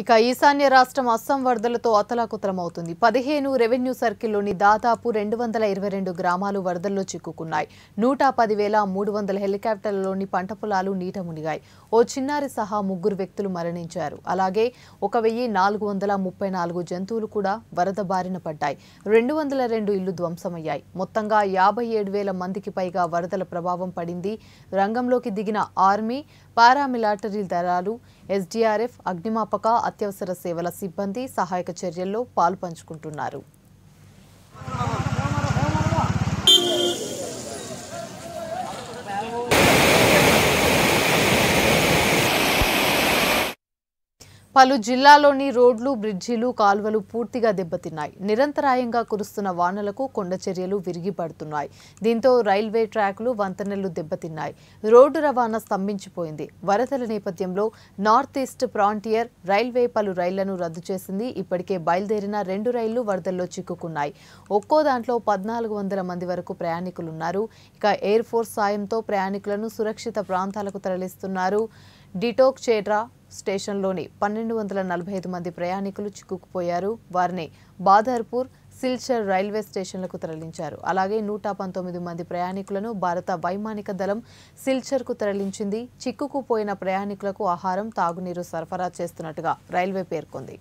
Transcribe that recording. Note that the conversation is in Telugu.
ఇక ఈశాన్య రాష్ట్రం అస్సాం వరదలతో అతలాకుతలమవుతుంది పదిహేను రెవెన్యూ సర్కిల్లోని దాదాపు రెండు వందల ఇరవై రెండు గ్రామాలు వరదల్లో చిక్కుకున్నాయి నూట పదివేల మూడు వందల హెలికాప్టర్లలోని పంట పొలాలు నీట మునిగాయి ఓ చిన్నారి సహా ముగ్గురు వ్యక్తులు మరణించారు అలాగే ఒక వెయ్యి నాలుగు వందల ముప్పై నాలుగు జంతువులు కూడా వరద బారిన పడ్డాయి రెండు వందల రెండు ఇళ్లు ధ్వంసమయ్యాయి మొత్తంగా యాభై ఏడు వేల మందికి పైగా వరదల ప్రభావం పడింది రంగంలోకి దిగిన ఆర్మీ పారామిలిటరీ దళాలు ఎస్డీఆర్ఎఫ్ అగ్నిమాపక అత్యవసర సేవల సిబ్బంది సహాయక చర్యల్లో పాలుపంచుకుంటున్నారు పలు జిల్లాలోని రోడ్లు బ్రిడ్జీలు కాల్వలు పూర్తిగా దెబ్బతిన్నాయి నిరంతరాయంగా కురుస్తున్న వానలకు కొండ చర్యలు విరిగిపడుతున్నాయి దీంతో రైల్వే ట్రాకులు వంతెనలు దెబ్బతిన్నాయి రోడ్డు రవాణా స్తంభించిపోయింది వరదల నేపథ్యంలో నార్త్ ఈస్ట్ ప్రాంటియర్ రైల్వే పలు రైళ్లను రద్దు చేసింది ఇప్పటికే బయలుదేరిన రెండు రైళ్లు వరదల్లో చిక్కుకున్నాయి ఒక్కో దాంట్లో పద్నాలుగు వందల మంది వరకు ప్రయాణికులున్నారు ఇక ఎయిర్ ఫోర్స్ సాయంతో ప్రయాణికులను సురక్షిత ప్రాంతాలకు తరలిస్తున్నారు డిటోక్ చేట్రా స్టేషన్లోని పన్నెండు వందల నలభై ఐదు మంది ప్రయాణికులు చిక్కుకుపోయారు వారిని బాదర్పూర్ సిల్చర్ రైల్వే స్టేషన్లకు తరలించారు అలాగే నూట పంతొమ్మిది మంది ప్రయాణికులను భారత వైమానిక దళం సిల్చర్కు తరలించింది చిక్కుకుపోయిన ప్రయాణికులకు ఆహారం తాగునీరు సరఫరా చేస్తున్నట్టుగా రైల్వే పేర్కొంది